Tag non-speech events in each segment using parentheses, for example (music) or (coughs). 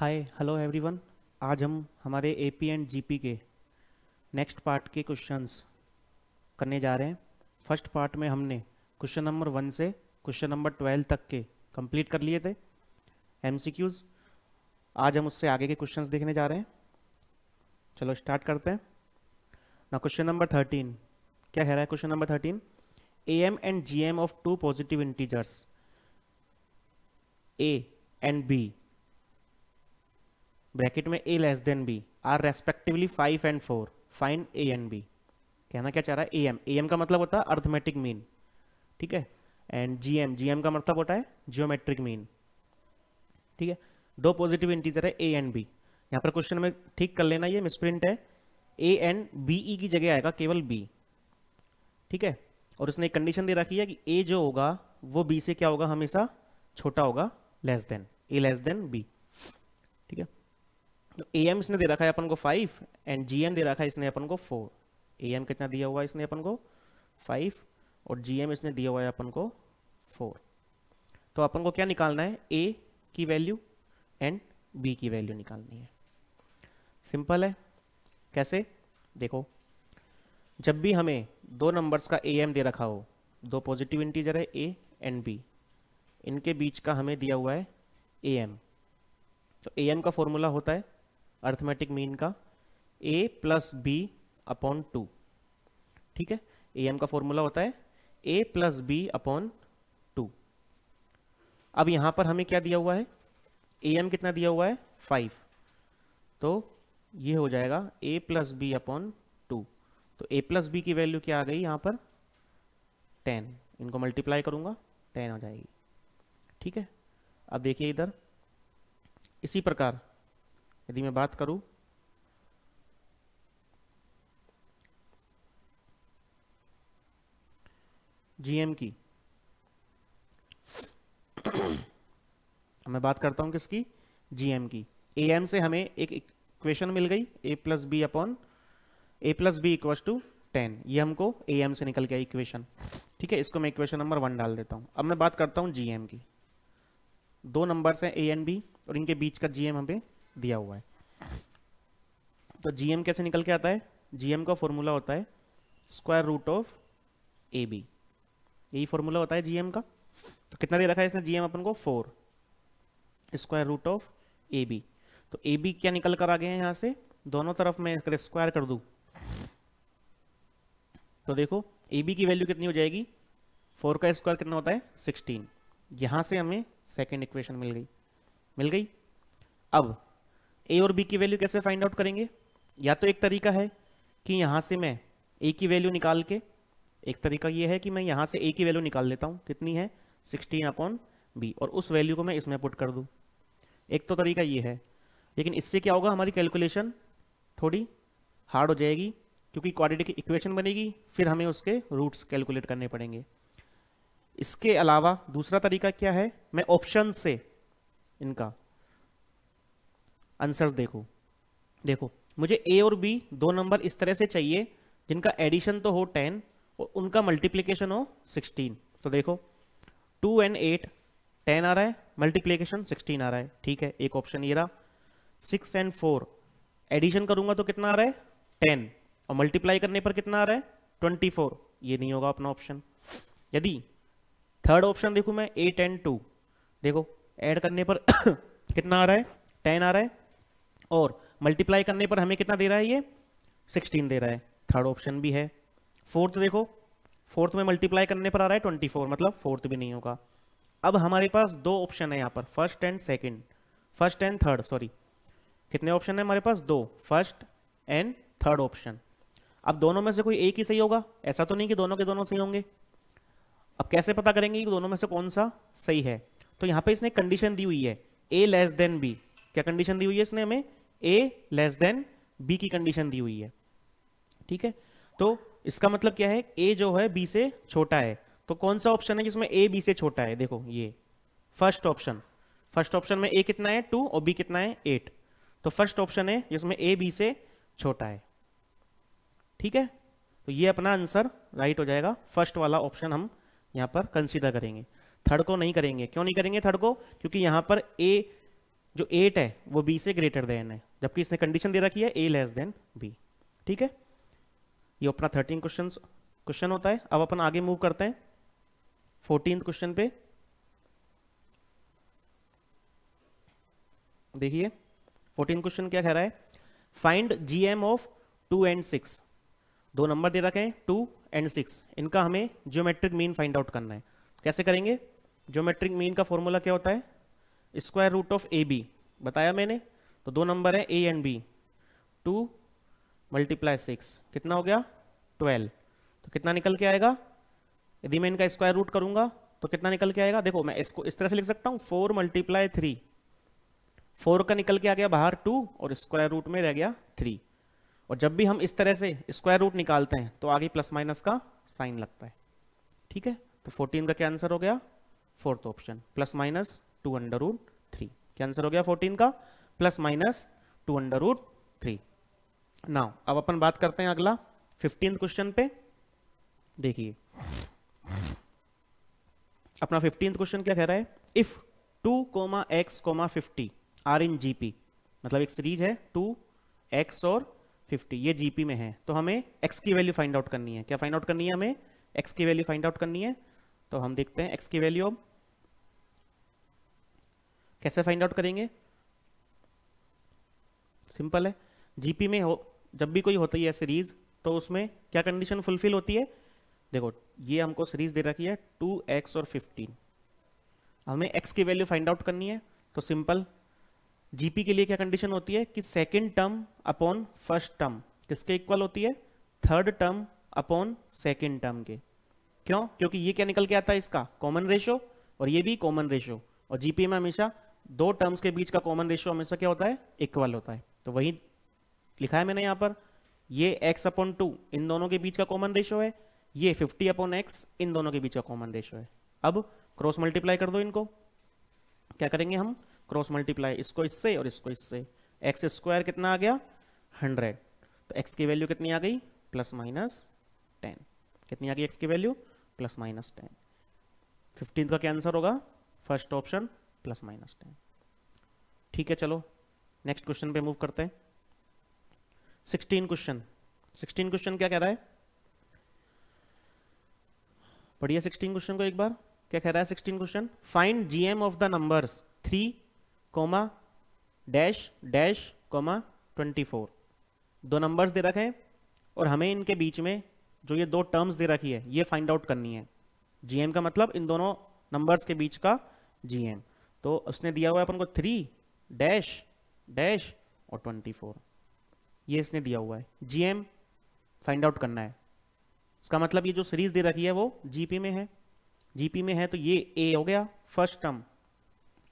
hi hello everyone आज हम हमारे A P and G P के नेक्स्ट पार्ट के क्वेश्चंस करने जा रहे हैं फर्स्ट पार्ट में हमने क्वेश्चन नंबर वन से क्वेश्चन नंबर ट्वेल्व तक के कंप्लीट कर लिए थे एम आज हम उससे आगे के क्वेश्चंस देखने जा रहे हैं चलो स्टार्ट करते हैं ना क्वेश्चन नंबर थर्टीन क्या कह रहा है question number thirteen A M and G M of two positive integers A and B bracket में A less than B are respectively five and four fine A and B कहना क्या चाह रहा है ए एम ए एम का मतलब होता है अर्थमेटिक मीन ठीक है and G M G M का मतलब होता है जियोमेट्रिक मीन ठीक है दो पॉजिटिव इंटीजर है ए एंड बी यहाँ पर क्वेश्चन में ठीक कर लेना ये मिसप्रिंट है ए एंड बी ई की जगह आएगा केवल बी ठीक है और उसने एक कंडीशन दे रखी है कि ए जो होगा वो बी से क्या होगा हमेशा छोटा होगा less than A less than B ठीक है ए एम इसने दे रखा है अपन को फाइव एंड जी एम दे रखा है इसने अपन को फोर ए एम कितना दिया हुआ है इसने अपन को फाइव और जी एम इसने दिया हुआ है अपन को फोर तो अपन को क्या निकालना है ए की वैल्यू एंड बी की वैल्यू निकालनी है सिंपल है कैसे देखो जब भी हमें दो नंबर्स का ए एम दे रखा हो दो पॉजिटिव इंटीजर है ए एंड बी इनके बीच का हमें दिया हुआ है ए एम तो ए एम का फॉर्मूला होता है अर्थमेटिक मीन का A plus B upon two ठीक है ए एम का फॉर्मूला होता है A plus B upon two अब यहां पर हमें क्या दिया हुआ है ए एम कितना दिया हुआ है फाइव तो ये हो जाएगा A plus B upon two तो ए प्लस बी की वैल्यू क्या आ गई यहां पर टेन इनको मल्टीप्लाई करूंगा टेन आ जाएगी ठीक है अब देखिए इधर इसी प्रकार यदि मैं बात करूं जीएम की मैं बात करता हूं किसकी जीएम की एम से हमें एक इक्वेशन मिल गई A plus B upon A plus B equals to ten ये हमको ए एम से निकल गया इक्वेशन ठीक है इसको मैं इक्वेशन नंबर वन डाल देता हूं अब मैं बात करता हूं जीएम की दो नंबर्स हैं ए एंड बी और इनके बीच का जीएम हमें दिया हुआ है तो जीएम कैसे निकल के आता है जीएम का फॉर्मूला होता है square root of A B यही फॉर्मूला होता है जीएम का तो कितना दे रखा है इसने जीएम अपन को four square root of A B तो ए बी क्या निकल कर आ गए हैं यहां से दोनों तरफ मैं अगर स्क्वायर कर दू तो देखो ए बी की वैल्यू कितनी हो जाएगी फोर का स्क्वायर कितना होता है सिक्सटीन यहां से हमें सेकेंड इक्वेशन मिल गई मिल गई अब ए और बी की वैल्यू कैसे फाइंड आउट करेंगे या तो एक तरीका है कि यहाँ से मैं ए की वैल्यू निकाल के एक तरीका ये है कि मैं यहाँ से ए की वैल्यू निकाल लेता हूँ कितनी है सिक्सटीन अपॉन बी और उस वैल्यू को मैं इसमें पुट कर दूँ एक तो तरीका ये है लेकिन इससे क्या होगा हमारी कैलकुलेशन थोड़ी हार्ड हो जाएगी क्योंकि क्वाड्रेटिक इक्वेशन बनेगी फिर हमें उसके रूट्स कैलकुलेट करने पड़ेंगे इसके अलावा दूसरा तरीका क्या है मैं ऑप्शन से इनका आंसर देखो देखो मुझे ए और बी दो नंबर इस तरह से चाहिए जिनका एडिशन तो हो टेन और उनका मल्टीप्लीकेशन हो सिक्सटीन तो देखो टू एंड एट टेन आ रहा है मल्टीप्लीकेशन सिक्सटीन आ रहा है ठीक है एक ऑप्शन ये रहा सिक्स एंड फोर एडिशन करूंगा तो कितना आ रहा है टेन और मल्टीप्लाई करने पर कितना आ रहा है ट्वेंटी फोर ये नहीं होगा अपना ऑप्शन यदि थर्ड ऑप्शन देखू मैं एट एंड टू देखो एड करने पर (coughs) कितना आ रहा है टेन आ रहा है और मल्टीप्लाई करने पर हमें कितना दे रहा है ये 16 दे रहा है थर्ड ऑप्शन भी है फोर्थ देखो फोर्थ में मल्टीप्लाई करने पर आ रहा है 24 मतलब फोर्थ भी नहीं होगा अब हमारे पास दो ऑप्शन है यहाँ पर first and second first and third sorry कितने ऑप्शन है हमारे पास दो फर्स्ट एंड थर्ड ऑप्शन अब दोनों में से कोई एक ही सही होगा ऐसा तो नहीं कि दोनों के दोनों सही होंगे अब कैसे पता करेंगे कि दोनों में से कौन सा सही है तो यहाँ पे इसने कंडीशन दी हुई है ए लेस देन बी क्या कंडीशन दी हुई है इसने हमें ए लेस देन बी की कंडीशन दी हुई है ठीक है तो इसका मतलब क्या है ए जो है बी से छोटा है तो कौन सा ऑप्शन है जिसमें ए बी से छोटा है देखो ये फर्स्ट ऑप्शन फर्स्ट ऑप्शन में ए कितना है टू और बी कितना है एट तो फर्स्ट ऑप्शन है जिसमें ए बी से छोटा है ठीक है तो ये अपना आंसर राइट हो जाएगा फर्स्ट वाला ऑप्शन हम यहां पर कंसीडर करेंगे थर्ड को नहीं करेंगे क्यों नहीं करेंगे थर्ड को क्योंकि यहां पर ए जो एट है वो बी से ग्रेटर देन है जबकि इसने कंडीशन दे रखी है ए लेस देन बी ठीक है ये अपना थर्टीन क्वेश्चन क्वेश्चन होता है अब अपन आगे मूव करते हैं फोर्टीन क्वेश्चन पे देखिए फोर्टीन क्वेश्चन क्या कह रहा है find GM of two and six दो नंबर दे रखे हैं टू एंड सिक्स इनका हमें ज्योमेट्रिक मीन फाइंड आउट करना है कैसे करेंगे ज्योमेट्रिक मीन का फॉर्मूला क्या होता है square root of A B बताया मैंने तो दो नंबर है A and B two multiply six कितना हो गया ट्वेल्व तो कितना निकल के आएगा यदि मैं इनका स्क्वायर रूट करूंगा तो कितना निकल के आएगा देखो मैं इसको इस तरह से लिख सकता हूँ फोर मल्टीप्लाई थ्री फोर का निकल के आ गया बाहर टू और स्क्वायर रूट में रह गया थ्री और जब भी हम इस तरह से स्क्वायर रूट निकालते हैं तो आगे प्लस माइनस का साइन लगता है ठीक है तो फोर्टीन का क्या आंसर हो गया fourth option plus minus two under root three क्या आंसर हो गया फोर्टीन का plus minus two under root three now अब अपन बात करते हैं अगला फिफ्टीन क्वेश्चन पे देखिए अपना फिफ्टीन क्वेश्चन क्या कह रहा है if two comma X comma fifty are in GP मतलब एक सीरीज है टू एक्स और फिफ्टी ये जीपी में है तो हमें एक्स की वैल्यू फाइंड आउट करनी है क्या फाइंड आउट करनी है हमें एक्स की वैल्यू फाइंड आउट करनी है तो हम देखते हैं एक्स की वैल्यू अब कैसे फाइंड आउट करेंगे सिंपल है जीपी में हो जब भी कोई होता है सीरीज तो उसमें क्या कंडीशन फुलफिल होती है देखो ये हमको सीरीज दे रखी है टू एक्स और फिफ्टीन हमें एक्स की वैल्यू फाइंड आउट करनी है तो सिंपल जीपी के लिए क्या कंडीशन होती है कि second term upon first term किसके इक्वल होती है third term upon second term के क्यों क्योंकि ये क्या निकल के आता है इसका कॉमन रेशो और ये भी कॉमन रेशो और जीपी में हमेशा दो टर्म्स के बीच का कॉमन रेशियो हमेशा क्या होता है इक्वल होता है तो वही लिखा है मैंने यहां पर ये एक्स अपॉन टू इन दोनों के बीच का कॉमन रेशियो है ये फिफ्टी अपॉन एक्स इन दोनों के बीच का कॉमन रेशियो है अब क्रॉस मल्टीप्लाई कर दो इनको क्या करेंगे हम क्रॉस मल्टीप्लाई इसको इससे और इसको इससे एक्स स्क्वायर कितना आ गया हंड्रेड तो एक्स की वैल्यू कितनी आ गई प्लस माइनस टेन कितनी आ गई एक्स की value plus minus ten fifteen का क्या आंसर होगा first option plus minus ten ठीक है चलो नेक्स्ट क्वेश्चन पे मूव करते हैं सिक्सटीन क्वेश्चन सिक्सटीन क्वेश्चन क्या कह रहा है पढ़िए सिक्सटीन क्वेश्चन को एक बार क्या कह रहा है sixteen question find GM of the numbers three comma dash dash comma twenty four दो नंबर्स दे रखे हैं और हमें इनके बीच में जो ये दो टर्म्स दे रखी है ये फाइंड आउट करनी है जीएम का मतलब इन दोनों नंबर्स के बीच का जीएम तो उसने दिया हुआ है अपन को थ्री डैश डैश और ट्वेंटी फोर ये इसने दिया हुआ है जीएम फाइंड आउट करना है इसका मतलब ये जो सीरीज दे रखी है वो जीपी में है जीपी में है तो ये ए हो गया फर्स्ट टर्म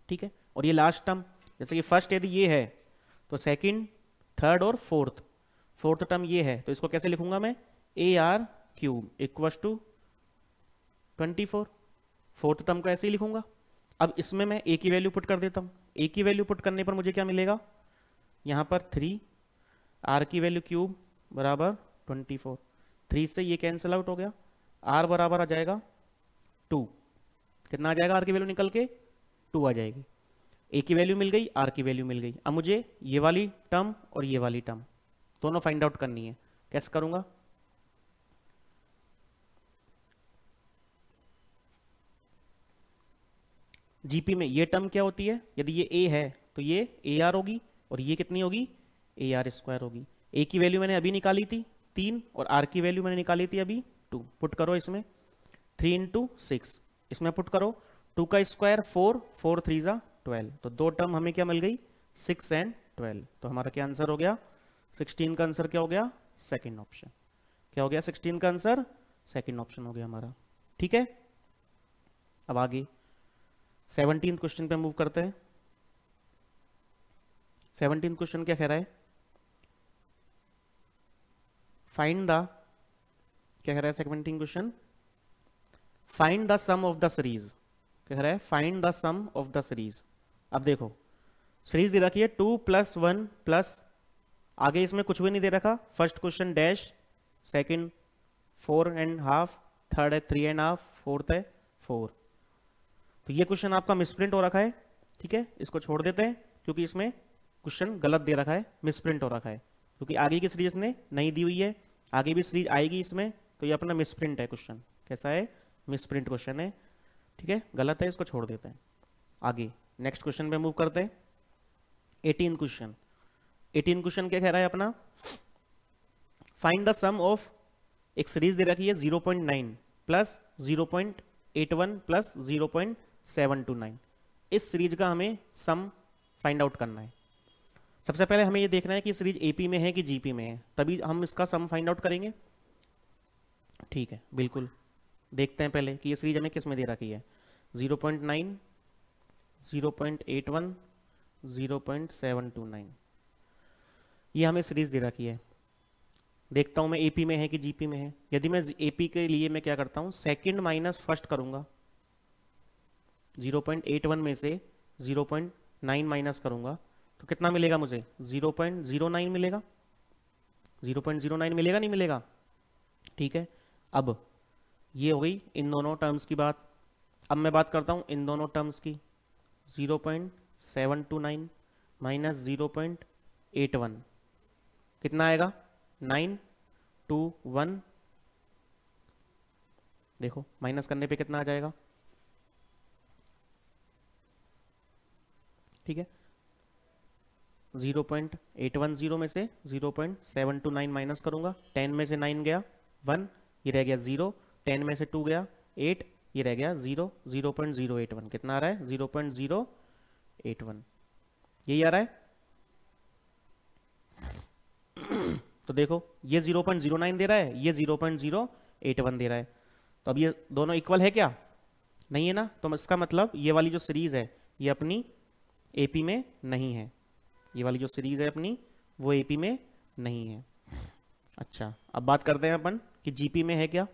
ठीक है और ये लास्ट टर्म जैसे कि फर्स्ट यदि ये है तो सेकंड थर्ड और फोर्थ फोर्थ टर्म ये है तो इसको कैसे लिखूंगा मैं A R cube equal to twenty four fourth term को ऐसे ही लिखूंगा अब इसमें मैं ए की वैल्यू पुट कर देता हूँ ए की वैल्यू पुट करने पर मुझे क्या मिलेगा यहाँ पर थ्री आर की वैल्यू क्यूब बराबर ट्वेंटी फोर थ्री से ये कैंसिल आउट हो गया आर बराबर आ जाएगा टू कितना आ जाएगा आर की वैल्यू निकल के टू आ जाएगी ए की वैल्यू मिल गई आर की वैल्यू मिल गई अब मुझे ये वाली टर्म और ये वाली टर्म दोनों फाइंड आउट करनी है कैसे करूँगा जीपी में ये टर्म क्या होती है यदि ये ए है तो ये ए आर होगी और ये कितनी होगी ए आर स्क्वायर होगी ए की वैल्यू मैंने अभी निकाली थी तीन और आर की वैल्यू मैंने निकाली थी अभी टू पुट करो इसमें थ्री इंटू सिक्स इसमें पुट करो टू का स्क्वायर फोर फोर थ्री ज़ा ट्वेल्व तो दो टर्म हमें क्या मिल गई सिक्स एंड ट्वेल्व तो हमारा क्या आंसर हो गया सिक्सटीन का आंसर क्या हो गया सेकेंड ऑप्शन क्या हो गया सिक्सटीन का आंसर सेकेंड ऑप्शन हो गया हमारा ठीक है अब आगे सेवनटीन क्वेश्चन पे मूव करते हैं सेवनटीन क्वेश्चन क्या कह रहा है फाइंड द क्या कह रहा है seventeen question find the sum of the series कह रहा है find the sum of the series अब देखो सीरीज दे रखी है टू प्लस वन प्लस आगे इसमें कुछ भी नहीं दे रखा first question dash second four and half third है थ्री एंड हाफ फोर्थ है फोर तो ये क्वेश्चन आपका मिसप्रिंट हो रखा है ठीक है इसको छोड़ देते हैं क्योंकि इसमें क्वेश्चन गलत दे रखा है मिसप्रिंट हो रखा है क्योंकि आगे की सीरीज ने नहीं दी हुई है आगे भी सीरीज आएगी इसमें तो ये अपना मिसप्रिंट है क्वेश्चन कैसा है मिसप्रिंट क्वेश्चन है ठीक है गलत है इसको छोड़ देते हैं आगे नेक्स्ट क्वेश्चन पे मूव करते हैं एटीन क्वेश्चन एटीन क्वेश्चन क्या कह रहा है अपना फाइंड द सम ऑफ एक सीरीज दे रखी है nine plus one plus point seven two nine इस सीरीज का हमें सम फाइंड आउट करना है सबसे पहले हमें ये देखना है कि सीरीज एपी में है कि जीपी में है तभी हम इसका सम फाइंड आउट करेंगे ठीक है बिल्कुल देखते हैं पहले कि ये सीरीज हमें किस में दे रखी है zero point nine zero point eight one zero point seven two nine ये हमें सीरीज दे रखी है देखता हूँ मैं एपी में है कि जीपी में है यदि मैं एपी के लिए मैं क्या करता हूँ सेकेंड माइनस फर्स्ट करूँगा 0.81 में से 0.9 माइनस करूंगा तो कितना मिलेगा मुझे 0.09 मिलेगा 0.09 मिलेगा नहीं मिलेगा ठीक है अब ये हो गई इन दोनों टर्म्स की बात अब मैं बात करता हूँ इन दोनों टर्म्स की 0.729 माइनस वन कितना आएगा 9 टू 1 देखो माइनस करने पे कितना आ जाएगा ठीक है 0.810 में से 0.729 माइनस करूंगा 10 में से 9 गया 1 ये रह गया 0 10 में से 2 गया 8 ये रह गया 0 0.081 कितना आ रहा है 0.081 यही आ रहा है तो देखो ये 0.09 दे रहा है ये 0.081 दे रहा है तो अब ये दोनों इक्वल है क्या नहीं है ना तो इसका मतलब ये वाली जो सीरीज है ये अपनी एपी में नहीं है ये वाली जो सीरीज है अपनी वो एपी में नहीं है अच्छा अब बात करते हैं अपन कि जीपी में है क्या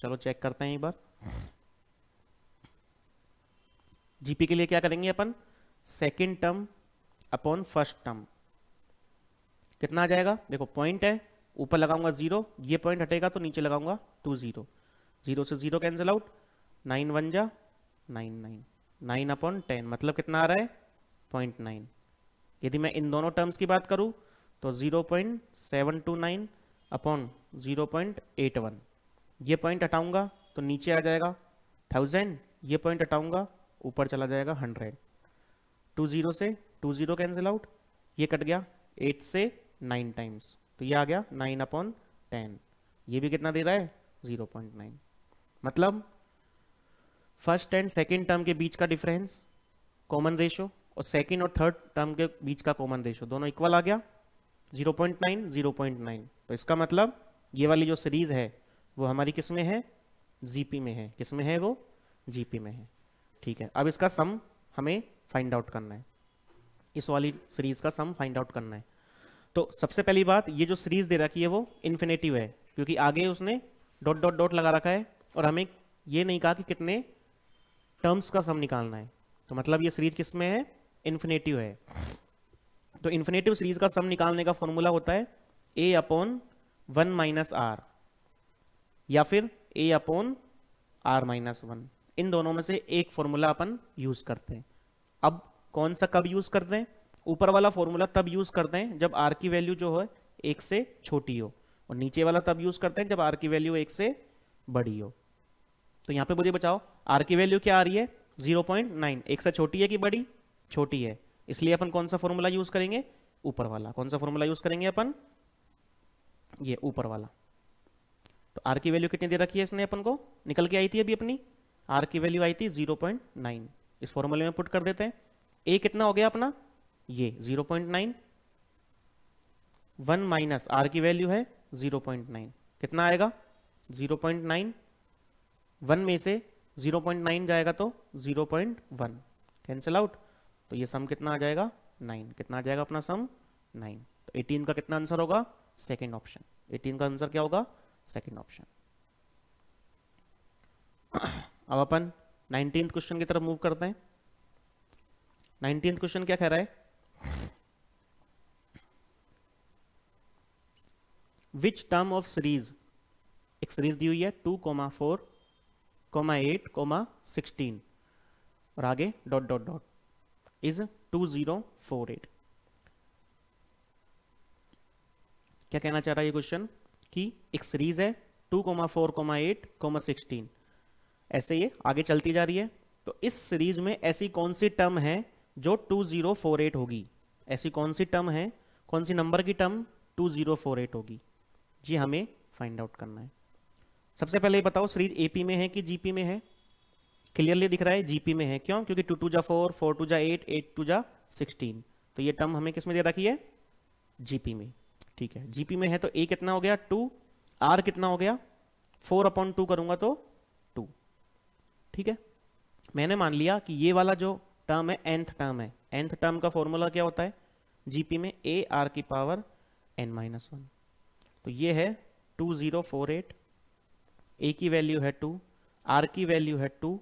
चलो चेक करते हैं एक बार जीपी के लिए क्या करेंगे अपन second term upon first term कितना आ जाएगा देखो पॉइंट है ऊपर लगाऊंगा जीरो ये पॉइंट हटेगा तो नीचे लगाऊंगा टू जीरो जीरो से zero cancel out nine one जा nine nine nine upon ten मतलब कितना आ रहा है नाइन यदि मैं इन दोनों टर्म्स की बात करूं तो zero point seven two nine upon zero point eight one ये पॉइंट हटाऊंगा तो नीचे आ जाएगा थाउजेंड ये पॉइंट हटाऊंगा ऊपर चला जाएगा हंड्रेड टू जीरो से टू जीरो कैंसिल आउट ये कट गया एट से नाइन टाइम्स तो ये आ गया नाइन अपॉन टेन ये भी कितना दे रहा है जीरो पॉइंट नाइन मतलब फर्स्ट एंड सेकेंड टर्म के बीच का डिफरेंस कॉमन रेशो और सेकेंड और थर्ड टर्म के बीच का कॉमन रेशो दोनों इक्वल आ गया 0.9 0.9 तो इसका मतलब ये वाली जो सीरीज है वो हमारी किस में है जीपी में है किस में है वो जीपी में है ठीक है अब इसका सम हमें फाइंड आउट करना है इस वाली सीरीज का सम फाइंड आउट करना है तो सबसे पहली बात ये जो सीरीज दे रखी है वो इन्फिनेटिव है क्योंकि आगे उसने डॉट डॉट डॉट लगा रखा है और हमें ये नहीं कहा कि कितने टर्म्स का सम निकालना है तो मतलब ये सीरीज किस में है इन्फिनेटिव है तो इन्फिनेटिव सीरीज का सम निकालने का फॉर्मूला होता है A upon one minus R या फिर A upon R minus one इन दोनों में से एक फॉर्मूला अपन यूज करते हैं अब कौन सा कब यूज करते हैं ऊपर वाला फॉर्मूला तब यूज करते हैं जब आर की वैल्यू जो है एक से छोटी हो और नीचे वाला तब यूज करते हैं जब आर की वैल्यू एक से बड़ी हो तो यहां पे मुझे बचाओ आर की वैल्यू क्या आ रही है जीरो पॉइंट नाइन एक से छोटी है कि बड़ी छोटी है इसलिए अपन कौन सा फॉर्मूला यूज करेंगे ऊपर वाला कौन सा फॉर्मूला यूज करेंगे अपन ये ऊपर वाला तो आर की वैल्यू कितनी दे रखी है इसने अपन को निकल के आई थी अभी अपनी आर की वैल्यू आई थी 0.9 इस फॉर्मूले में पुट कर देते हैं ए कितना हो गया अपना ये 0.9 पॉइंट वन माइनस आर की वैल्यू है 0.9 कितना आएगा 0.9 वन में से 0.9 जाएगा तो 0.1 कैंसिल आउट तो ये सम कितना आ जाएगा नाइन कितना आ जाएगा अपना सम नाइन तो एटीन का कितना आंसर होगा सेकेंड ऑप्शन एटीन का आंसर क्या होगा सेकेंड ऑप्शन अब अपन नाइनटीन क्वेश्चन की तरफ मूव करते हैं नाइनटीन क्वेश्चन क्या कह रहा है विच टर्म ऑफ सीरीज एक सीरीज दी हुई है two comma four comma eight comma sixteen और आगे डॉट डॉट डॉट इज 2048 क्या कहना चाह रहा है ये क्वेश्चन कि एक सीरीज है two comma four comma eight comma sixteen ऐसे ये आगे चलती जा रही है तो इस सीरीज में ऐसी कौन सी टर्म है जो टू जीरो फोर एट होगी ऐसी कौन सी टर्म है कौन सी नंबर की term two zero four eight होगी ये हमें फाइंड आउट करना है सबसे पहले ये बताओ सीरीज एपी में है कि जीपी में है क्लियरली दिख रहा है जीपी में है क्यों क्योंकि टू टू जा फोर फोर टू जा एट एट टू जा सिक्सटीन तो ये टर्म हमें किस में दे रखी है जीपी में ठीक है जीपी में है तो ए कितना हो गया टू आर कितना हो गया फोर अपॉन टू करूंगा तो टू ठीक है मैंने मान लिया कि ये वाला जो टर्म है एंथ टर्म है एंथ टर्म का फॉर्मूला क्या होता है जीपी में ए आर की पावर एन माइनस वन तो ये है two zero four eight a की वैल्यू है टू आर की वैल्यू है टू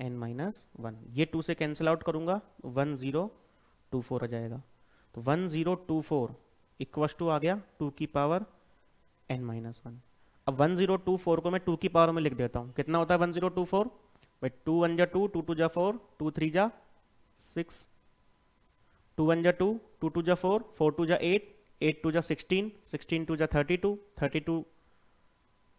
एन माइनस वन ये टू से कैंसिल आउट करूंगा वन जीरो टू फोर आ जाएगा तो one zero two four equals two आ गया टू की पावर एन माइनस वन अब वन जीरो टू फोर को मैं टू की पावर में लिख देता हूँ कितना होता है वन जीरो टू फोर भाई टू वन जा टू टू टू जा फोर टू थ्री जा सिक्स टू वन जा टू टू टू जा फोर फोर टू जा एट एट टू जा सिक्सटीन सिक्सटीन टू जा thirty two thirty two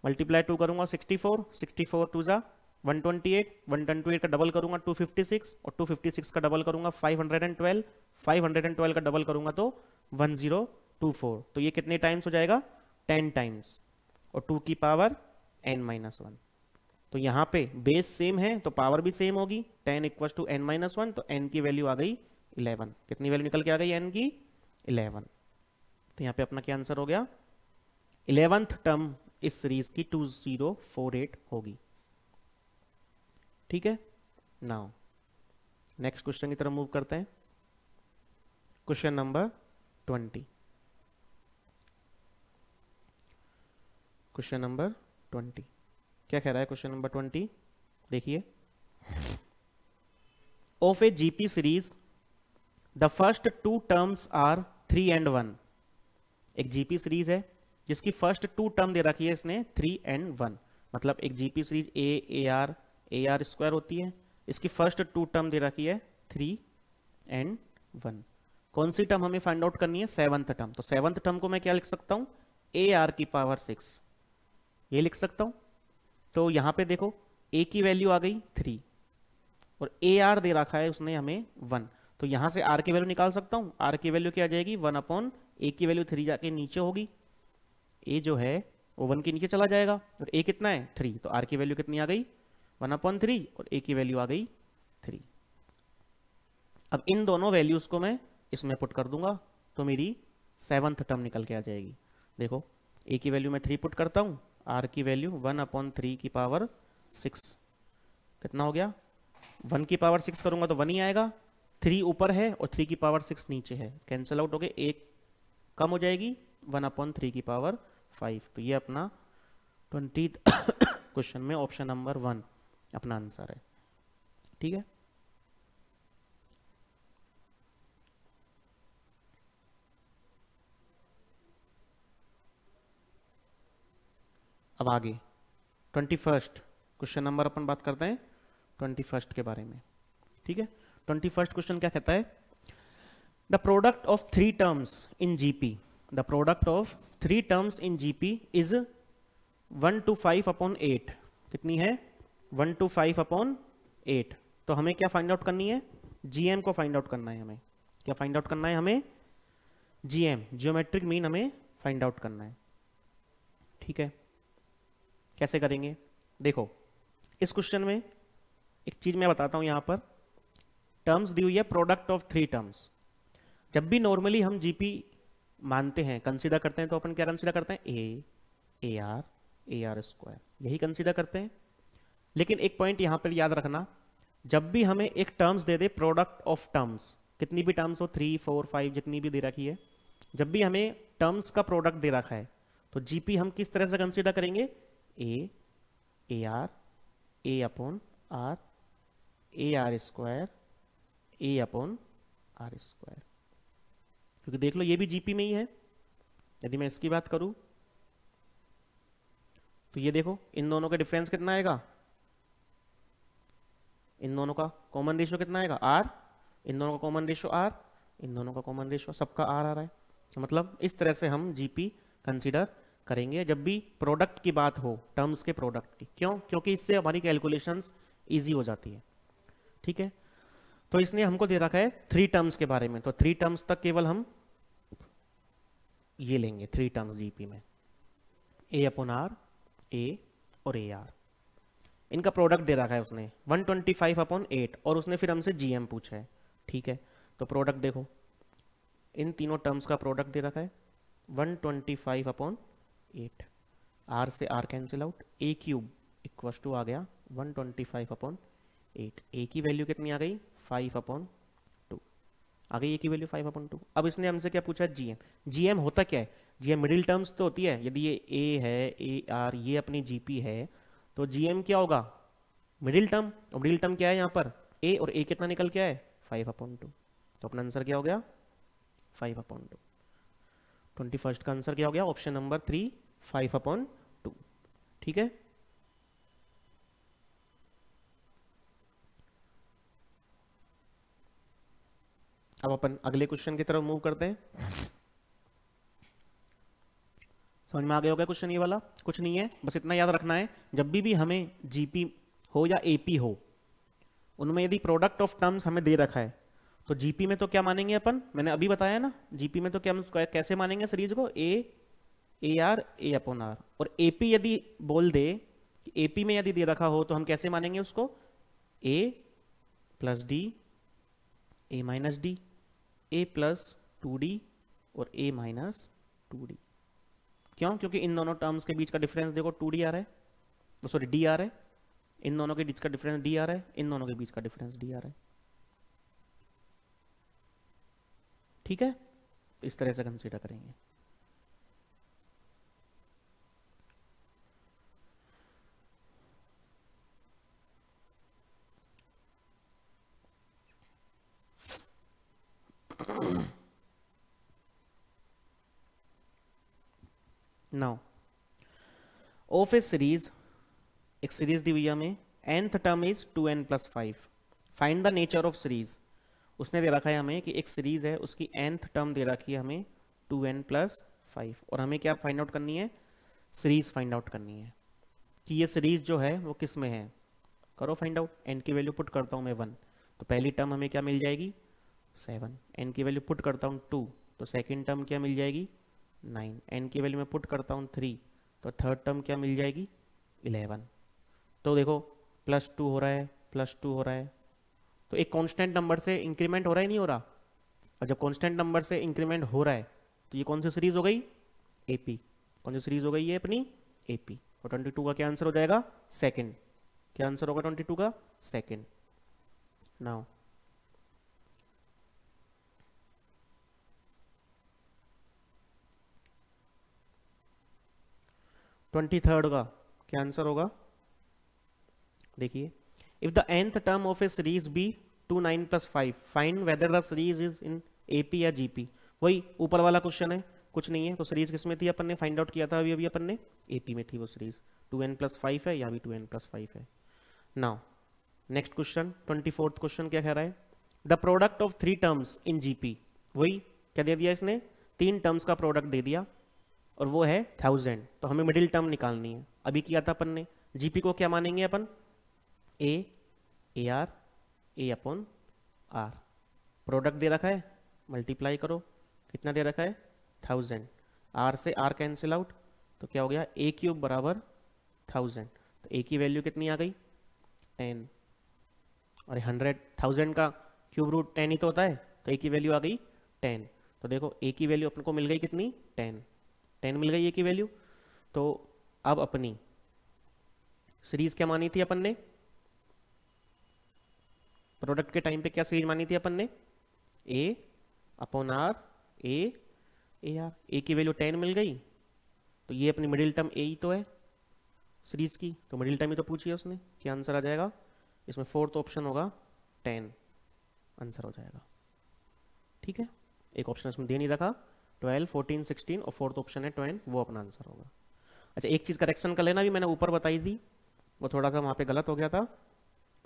multiply two करूंगा sixty four sixty four two जा 128, 128 का डबल करूंगा 256 और 256 का डबल करूंगा 512, 512 का डबल करूंगा तो 1024 तो ये कितने टाइम्स हो जाएगा 10 टाइम्स और 2 की पावर n माइनस वन तो यहाँ पे बेस सेम है तो पावर भी सेम होगी 10 equal to n minus one तो n की वैल्यू आ गई 11 कितनी वैल्यू निकल के आ गई n की 11 तो यहाँ पे अपना क्या आंसर हो गया इलेवंथ टर्म इस सीरीज की एट होगी ठीक है नाउ नेक्स्ट क्वेश्चन की तरफ मूव करते हैं question number twenty question number twenty क्या कह रहा है क्वेश्चन नंबर ट्वेंटी देखिए of a GP series the first two terms are three and one एक जीपी सीरीज है जिसकी फर्स्ट टू टर्म दे रखी है इसने थ्री एंड वन मतलब एक GP series a a r a r square होती है इसकी फर्स्ट टू टर्म दे रखी है थ्री एंड वन कौन सी टर्म हमें फाइंड आउट करनी है सेवंथ टर्म तो सेवंथ टर्म को मैं क्या लिख सकता हूँ ए आर की पावर सिक्स ये लिख सकता हूँ तो यहाँ पे देखो ए की वैल्यू आ गई थ्री और ए आर दे रखा है उसने हमें वन तो यहाँ से आर की वैल्यू निकाल सकता हूँ आर की वैल्यू क्या आ जाएगी वन अपॉन ए की वैल्यू थ्री जाके नीचे होगी ए जो है वो वन के नीचे चला जाएगा और ए कितना है थ्री तो आर की वैल्यू कितनी आ गई वन अपॉन थ्री और ए की वैल्यू आ गई थ्री अब इन दोनों वैल्यूज को मैं इसमें पुट कर दूंगा तो मेरी सेवंथ टर्म निकल के आ जाएगी देखो ए की वैल्यू मैं थ्री पुट करता हूँ आर की वैल्यू वन अपॉन थ्री की पावर सिक्स कितना हो गया वन की पावर सिक्स करूंगा तो वन ही आएगा थ्री ऊपर है और थ्री की पावर सिक्स नीचे है कैंसिल आउट हो गए एक कम हो जाएगी वन अपॉन थ्री की पावर फाइव तो ये अपना ट्वेंटी (coughs) क्वेश्चन में ऑप्शन नंबर वन अपना आंसर है ठीक है अब आगे ट्वेंटी फर्स्ट क्वेश्चन नंबर अपन बात करते हैं ट्वेंटी फर्स्ट के बारे में ठीक है ट्वेंटी फर्स्ट क्वेश्चन क्या कहता है the product of three terms in GP the product of three terms in GP is one two five upon eight कितनी है one two five upon eight तो हमें क्या फाइंड आउट करनी है जीएम को फाइंड आउट करना है हमें क्या फाइंड आउट करना है हमें जीएम जियोमेट्रिक मीन हमें फाइंड आउट करना है ठीक है कैसे करेंगे देखो इस क्वेश्चन में एक चीज मैं बताता हूं यहां पर टर्म्स दी हुई है प्रोडक्ट ऑफ थ्री टर्म्स जब भी नॉर्मली हम जीपी मानते हैं कंसीडर करते हैं तो अपन क्या कंसीडर करते हैं a a r a r square यही कंसीडर करते हैं लेकिन एक पॉइंट यहां पर याद रखना जब भी हमें एक टर्म्स दे दे प्रोडक्ट ऑफ टर्म्स कितनी भी टर्म्स हो थ्री फोर फाइव जितनी भी दे रखी है जब भी हमें टर्म्स का प्रोडक्ट दे रखा है तो जीपी हम किस तरह से कंसिडर करेंगे a a r a upon r a r square a upon r square क्योंकि देख लो ये भी जीपी में ही है यदि मैं इसकी बात करूं तो ये देखो इन दोनों का डिफरेंस कितना आएगा इन दोनों का कॉमन रेशियो कितना आएगा आर इन दोनों का कॉमन रेशियो आर इन दोनों का कॉमन रेशियो सबका आर आ रहा है तो मतलब इस तरह से हम जीपी कंसीडर करेंगे जब भी प्रोडक्ट की बात हो टर्म्स के प्रोडक्ट की क्यों क्योंकि इससे हमारी कैलकुलेशंस इजी हो जाती है ठीक है तो इसने हमको दे रखा है थ्री टर्म्स के बारे में तो थ्री टर्म्स तक केवल हम ये लेंगे थ्री टर्म्स जीपी में ए अपन आर ए और ए आर इनका प्रोडक्ट दे रखा है उसने 125 ट्वेंटी फाइव अपॉन एट और उसने फिर हमसे जीएम पूछा है ठीक है तो प्रोडक्ट देखो इन तीनों टर्म्स का प्रोडक्ट दे रखा है 125 twenty five upon eight r से r cancel out a cube equal to आ गया 125 twenty five upon eight a की वैल्यू कितनी आ गई 5 अपॉन टू आ गई ए की वैल्यू 5 अपॉन टू अब इसने हमसे क्या पूछा जी जी एम होता क्या है एम मिडिल टर्म्स तो होती है यदि ये ए है ए आर ये अपनी पी है तो जीएम क्या होगा मिडिल टर्म और मिडिल टर्म क्या है यहां पर ए और ए कितना निकल के आए फाइव अपॉन टू तो अपना आंसर क्या हो गया five upon two twenty first का आंसर क्या हो गया option number three five upon two ठीक है अब अपन अगले क्वेश्चन की तरफ मूव करते हैं समझ में आ गया होगा कुछ नहीं वाला कुछ नहीं है बस इतना याद रखना है जब भी भी हमें जीपी हो या एपी हो उनमें यदि प्रोडक्ट ऑफ टर्म्स हमें दे रखा है तो जीपी में तो क्या मानेंगे अपन मैंने अभी बताया ना जीपी में तो क्या कैसे मानेंगे सीरीज को ए ए आर ए अपन आर और एपी यदि बोल दे एपी में यदि दे रखा हो तो हम कैसे मानेंगे उसको a plus d a minus d a plus two d और ए माइनस टू डी क्यों क्योंकि इन दोनों टर्म्स के बीच का डिफरेंस देखो टू डी आ रहा है सॉरी oh, डी आ रहा है इन दोनों के बीच का डिफरेंस डी आ रहा है इन दोनों के बीच का डिफरेंस डी आ रहा है ठीक है इस तरह से कंसिडर करेंगे नाउ ऑफ ए सीरीज एक सीरीज दी हुई हमें nth term is two n plus five find the nature of series उसने दे रखा है हमें कि एक सीरीज है उसकी एंथ टर्म दे रखी है हमें टू एन प्लस फाइव और हमें क्या फाइंड आउट करनी है सीरीज फाइंड आउट करनी है कि ये सीरीज जो है वो किस में है करो फाइंड आउट एन की वैल्यू पुट करता हूँ मैं वन तो पहली टर्म हमें क्या मिल जाएगी सेवन एन की वैल्यू पुट करता हूँ टू तो सेकेंड टर्म क्या मिल जाएगी नाइन एन की वैल्यू में पुट करता हूँ थ्री तो थर्ड टर्म क्या मिल जाएगी इलेवन तो देखो प्लस टू हो रहा है प्लस टू हो रहा है तो एक कांस्टेंट नंबर से इंक्रीमेंट हो रहा है नहीं हो रहा और जब कांस्टेंट नंबर से इंक्रीमेंट हो रहा है तो ये कौन सी सीरीज हो गई पी कौन सी सीरीज हो गई है अपनी पी और ट्वेंटी टू का क्या आंसर हो जाएगा सेकेंड क्या आंसर होगा ट्वेंटी टू का सेकेंड नाउ ट्वेंटी थर्ड का क्या आंसर होगा देखिए if the nth term of a series be two nine plus five find whether the series is in AP या जीपी वही ऊपर वाला क्वेश्चन है कुछ नहीं है तो सीरीज किस में थी अपन ने फाइंड आउट किया था अभी अभी अपन ने एपी में थी वो series two n plus five है या भी टू एन प्लस फाइव है now next question twenty fourth question क्या कह रहा है the product of three terms in GP वही क्या दे दिया इसने तीन टर्म्स का प्रोडक्ट दे दिया और वो है थाउजेंड तो हमें मिडिल टर्म निकालनी है अभी किया था अपन ने जीपी को क्या मानेंगे अपन a a r a upon r product दे रखा है मल्टीप्लाई करो कितना दे रखा है थाउजेंड आर से आर कैंसिल आउट तो क्या हो गया ए क्यूब बराबर थाउजेंड तो ए की वैल्यू कितनी आ गई टेन और हंड्रेड थाउजेंड का क्यूब रूट टेन ही तो होता है तो ए की वैल्यू आ गई टेन तो देखो ए की वैल्यू अपन को मिल गई कितनी टेन टेन मिल गई ए की वैल्यू तो अब अपनी सीरीज क्या मानी थी अपन ने प्रोडक्ट के टाइम पे क्या सीरीज मानी थी अपन ने a upon r a a r a की वैल्यू टेन मिल गई तो ये अपनी मिडिल टर्म ए ही तो है सीरीज की तो मिडिल टर्म ही तो पूछी है उसने क्या आंसर आ जाएगा इसमें फोर्थ ऑप्शन होगा टेन आंसर हो जाएगा ठीक है एक ऑप्शन इसमें दे नहीं रखा ट्वेल्व फोर्टीन सिक्सटीन और फोर्थ ऑप्शन है ट्वेन वो अपना आंसर होगा अच्छा एक चीज़ करेक्शन कर लेना भी मैंने ऊपर बताई थी वो थोड़ा सा वहाँ पे गलत हो गया था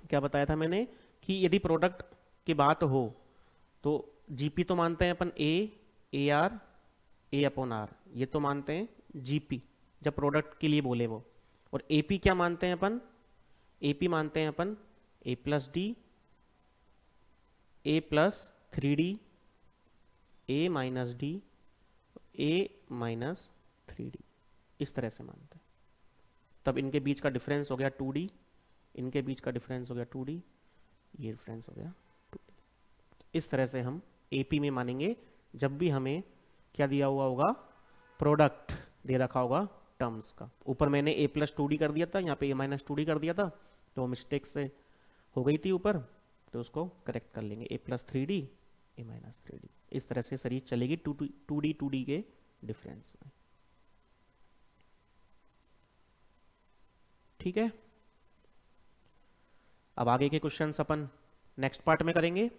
क्या बताया था मैंने कि यदि प्रोडक्ट की बात हो तो जीपी तो मानते हैं अपन ए ए आर ए अपन आर ये तो मानते हैं जीपी जब प्रोडक्ट के लिए बोले वो और एपी क्या मानते हैं अपन एपी मानते हैं अपन a plus d a plus three d a minus d a minus three d इस तरह से मानते हैं तब इनके बीच का डिफरेंस हो गया टू डी इनके बीच का डिफरेंस हो गया टू डी ये डिफरेंस हो गया टू डी इस तरह से हम ए पी में मानेंगे जब भी हमें क्या दिया हुआ होगा प्रोडक्ट दे रखा होगा टर्म्स का ऊपर मैंने ए प्लस टू डी कर दिया था यहाँ पे ए माइनस टू डी कर दिया था तो मिस्टेक से हो गई थी ऊपर तो उसको करेक्ट कर लेंगे a plus three d a minus three d इस तरह से ये चलेगी two two two d two d के डिफरेंस में ठीक है अब आगे के क्वेश्चंस अपन नेक्स्ट पार्ट में करेंगे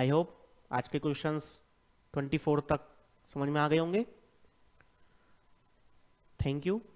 आई होप आज के क्वेश्चंस 24 तक समझ में आ गए होंगे थैंक यू